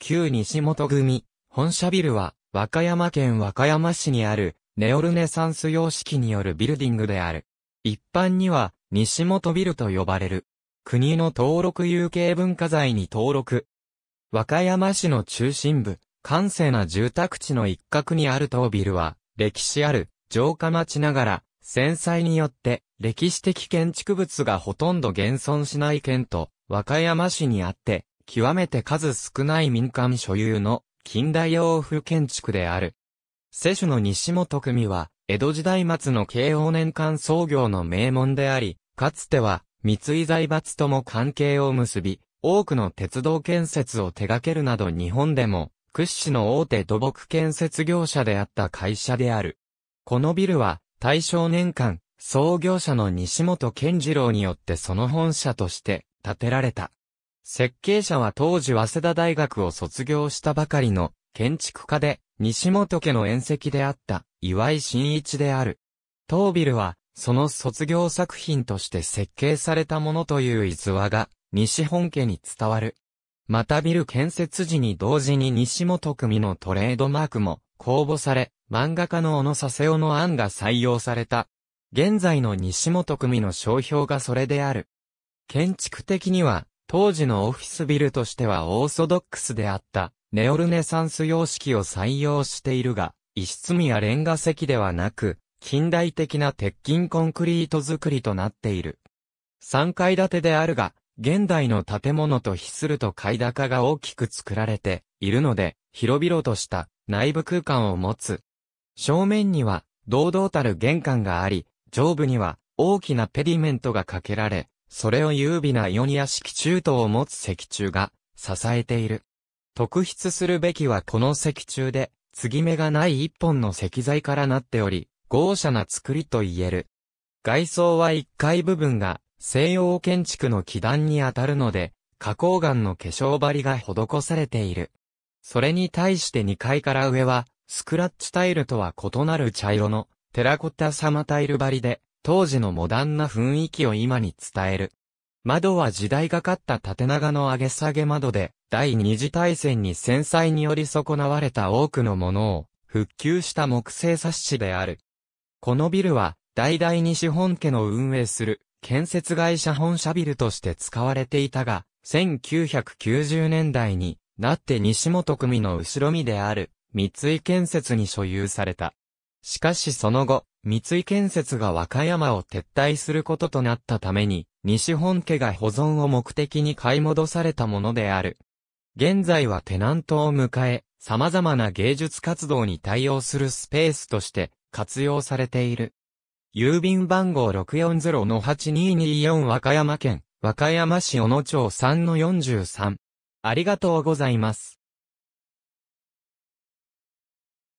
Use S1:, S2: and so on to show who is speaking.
S1: 旧西本組、本社ビルは、和歌山県和歌山市にある、ネオルネサンス様式によるビルディングである。一般には、西本ビルと呼ばれる。国の登録有形文化財に登録。和歌山市の中心部、閑静な住宅地の一角にある当ビルは、歴史ある城下町ながら、戦災によって歴史的建築物がほとんど現存しない県と和歌山市にあって、極めて数少ない民間所有の近代洋風建築である。世主の西本組は、江戸時代末の慶応年間創業の名門であり、かつては、三井財閥とも関係を結び、多くの鉄道建設を手掛けるなど日本でも、屈指の大手土木建設業者であった会社である。このビルは、大正年間、創業者の西本健次郎によってその本社として建てられた。設計者は当時早稲田大学を卒業したばかりの建築家で西本家の縁石であった岩井真一である。当ビルはその卒業作品として設計されたものという逸話が西本家に伝わる。またビル建設時に同時に西本組のトレードマークも公募され、漫画家の小野佐世夫の案が採用された。現在の西本組の商標がそれである。建築的には当時のオフィスビルとしてはオーソドックスであったネオルネサンス様式を採用しているが、一室みやレンガ石ではなく、近代的な鉄筋コンクリート作りとなっている。3階建てであるが、現代の建物と比すると階高が大きく作られているので、広々とした内部空間を持つ。正面には堂々たる玄関があり、上部には大きなペディメントがかけられ、それを優美なイオニア式中途を持つ石柱が支えている。特筆するべきはこの石柱で、継ぎ目がない一本の石材からなっており、豪奢な作りと言える。外装は1階部分が西洋建築の基壇にあたるので、花崗岩の化粧張りが施されている。それに対して2階から上は、スクラッチタイルとは異なる茶色のテラコッタ様タイル張りで、当時のモダンな雰囲気を今に伝える。窓は時代がかった縦長の上げ下げ窓で、第二次大戦に戦災により損なわれた多くのものを、復旧した木製冊子である。このビルは、代々西本家の運営する、建設会社本社ビルとして使われていたが、1990年代になって西本組の後ろ身である、三井建設に所有された。しかしその後、三井建設が和歌山を撤退することとなったために、西本家が保存を目的に買い戻されたものである。現在はテナントを迎え、様々な芸術活動に対応するスペースとして活用されている。郵便番号640-8224和歌山県、和歌山市小野町3-43。ありがとうございます。